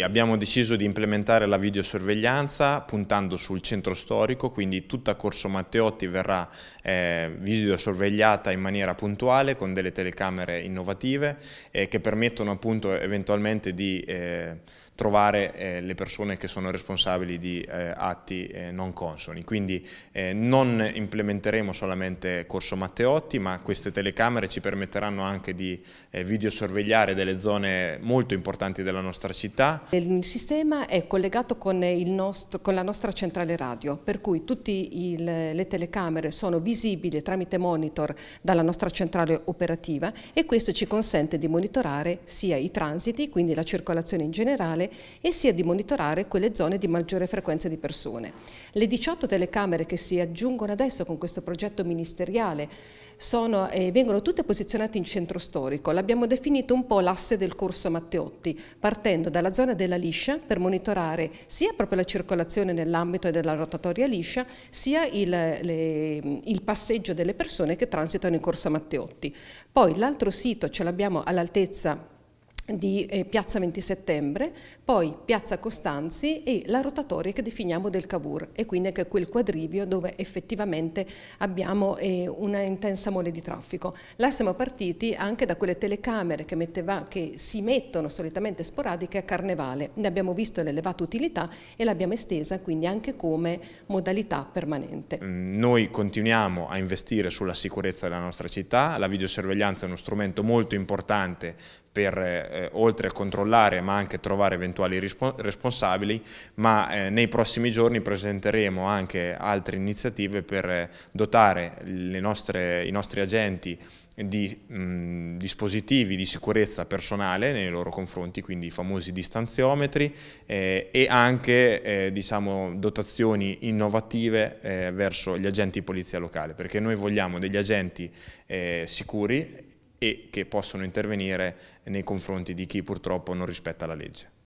Abbiamo deciso di implementare la videosorveglianza puntando sul centro storico, quindi tutta Corso Matteotti verrà eh, videosorvegliata in maniera puntuale con delle telecamere innovative eh, che permettono appunto eventualmente di eh, trovare eh, le persone che sono responsabili di eh, atti eh, non consoni. Quindi non implementeremo solamente Corso Matteotti, ma queste telecamere ci permetteranno anche di videosorvegliare delle zone molto importanti della nostra città il sistema è collegato con, nostro, con la nostra centrale radio, per cui tutte le telecamere sono visibili tramite monitor dalla nostra centrale operativa e questo ci consente di monitorare sia i transiti, quindi la circolazione in generale, e sia di monitorare quelle zone di maggiore frequenza di persone. Le 18 telecamere che si aggiungono adesso con questo progetto ministeriale sono, eh, vengono tutte posizionate in centro storico. L'abbiamo definito un po' l'asse del corso Matteotti, partendo dalla zona misura della liscia per monitorare sia proprio la circolazione nell'ambito della rotatoria liscia, sia il, le, il passeggio delle persone che transitano in Corsa Matteotti. Poi l'altro sito ce l'abbiamo all'altezza di eh, Piazza 20 Settembre, poi Piazza Costanzi e la rotatoria che definiamo del Cavour e quindi anche quel quadrivio dove effettivamente abbiamo eh, una intensa mole di traffico. Là siamo partiti anche da quelle telecamere che, metteva, che si mettono solitamente sporadiche a Carnevale, ne abbiamo visto l'elevata utilità e l'abbiamo estesa quindi anche come modalità permanente. Mm, noi continuiamo a investire sulla sicurezza della nostra città, la videosorveglianza è uno strumento molto importante per eh, oltre a controllare ma anche trovare eventuali responsabili, ma eh, nei prossimi giorni presenteremo anche altre iniziative per eh, dotare nostre, i nostri agenti di mh, dispositivi di sicurezza personale nei loro confronti, quindi i famosi distanziometri eh, e anche eh, diciamo, dotazioni innovative eh, verso gli agenti di polizia locale, perché noi vogliamo degli agenti eh, sicuri e che possono intervenire nei confronti di chi purtroppo non rispetta la legge.